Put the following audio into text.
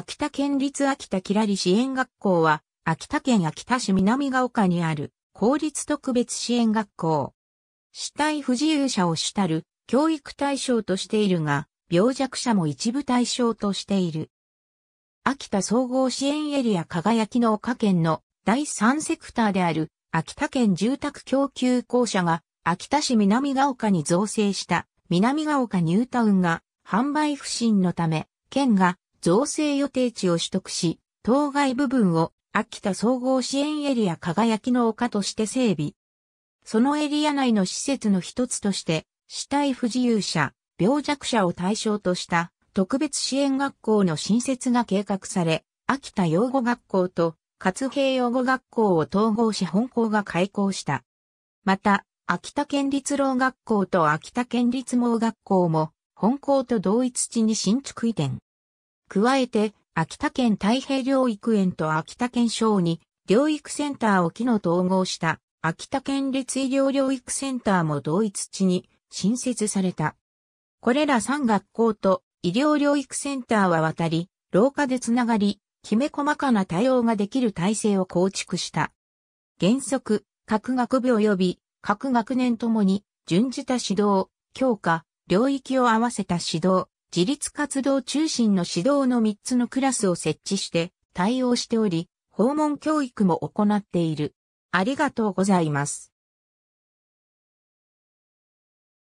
秋田県立秋田きらり支援学校は、秋田県秋田市南ヶ丘にある公立特別支援学校。死体不自由者を主たる教育対象としているが、病弱者も一部対象としている。秋田総合支援エリア輝きの丘県の第3セクターである秋田県住宅供給公社が秋田市南ヶ丘に造成した南ヶ丘ニュータウンが販売不振のため、県が造成予定地を取得し、当該部分を秋田総合支援エリア輝きの丘として整備。そのエリア内の施設の一つとして、死体不自由者、病弱者を対象とした特別支援学校の新設が計画され、秋田養護学校と勝平養護学校を統合し本校が開校した。また、秋田県立老学校と秋田県立盲学校も本校と同一地に新築移転。加えて、秋田県太平領域園と秋田県省に、領域センターを機能統合した、秋田県立医療領域センターも同一地に新設された。これら3学校と医療領域センターは渡り、廊下でつながり、きめ細かな対応ができる体制を構築した。原則、各学部及び各学年ともに、順次た指導、強化、領域を合わせた指導、自立活動中心の指導の3つのクラスを設置して対応しており、訪問教育も行っている。ありがとうございます。